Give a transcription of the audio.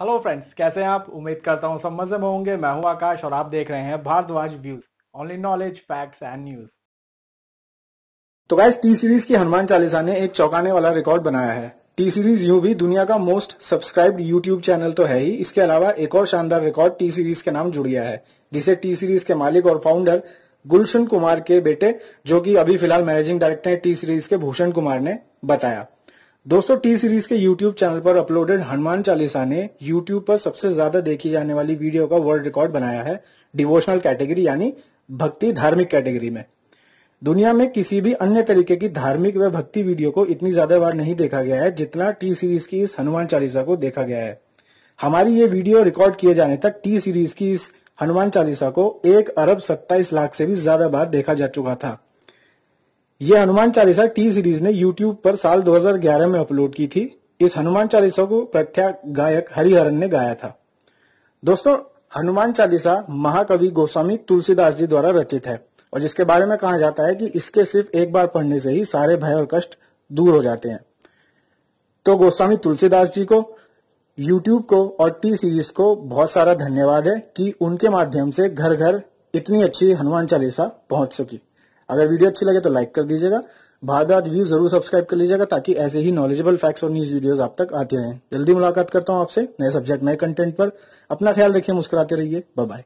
hello friends कैसे हैं आप उम्मीद करता हूं सब मजे में होंगे मैं हूं आकाश और आप देख रहे हैं Bharadwaj views only knowledge facts and news तो गाइस टी सीरीज की हनुमान चालीसा ने एक चौंकाने वाला रिकॉर्ड बनाया है टी सीरीज यू भी दुनिया का मोस्ट सब्सक्राइब्ड यूट्यूब चैनल तो है ही इसके अलावा एक और शानदार रिकॉर्ड टी सीरीज के नाम जुड़ गया है जिसे टी सीरीज के मालिक और फाउंडर गुलशन कुमार के बेटे जो कि अभी फिलहाल मैनेजिंग डायरेक्टर है टी सीरीज के भूषण कुमार ने बताया दोस्तों टी सीरीज के YouTube चैनल पर अपलोडेड हनुमान चालीसा ने YouTube पर सबसे ज्यादा देखी जाने वाली वीडियो का वर्ल्ड रिकॉर्ड बनाया है डिवोशनल कैटेगरी यानी भक्ति धार्मिक कैटेगरी में दुनिया में किसी भी अन्य तरीके की धार्मिक व भक्ति वीडियो को इतनी ज्यादा बार नहीं देखा गया है जितना टी सीरीज की इस हनुमान चालीसा को देखा गया है हमारी ये वीडियो रिकॉर्ड किए जाने तक टी सीरीज की इस हनुमान चालीसा को एक अरब सत्ताईस लाख से भी ज्यादा बार देखा जा चुका था ये हनुमान चालीसा टी सीरीज ने यूट्यूब पर साल 2011 में अपलोड की थी इस हनुमान चालीसा को प्रख्या गायक हरिहरन ने गाया था दोस्तों हनुमान चालीसा महाकवि गोस्वामी तुलसीदास जी द्वारा रचित है और जिसके बारे में कहा जाता है कि इसके सिर्फ एक बार पढ़ने से ही सारे भय और कष्ट दूर हो जाते हैं तो गोस्वामी तुलसीदास जी को यूट्यूब को और टी सीरीज को बहुत सारा धन्यवाद है कि उनके माध्यम से घर घर इतनी अच्छी हनुमान चालीसा पहुंच सकी अगर वीडियो अच्छी लगे तो लाइक कर दीजिएगा भारदार व्यू जरूर सब्सक्राइब कर लीजिएगा ताकि ऐसे ही नॉलेजेबल फैक्ट्स और न्यूज वीडियोस आप तक आते रहें जल्दी मुलाकात करता हूं आपसे नए सब्जेक्ट नए कंटेंट पर अपना ख्याल रखिए मुस्कुराते रहिए बाय बाय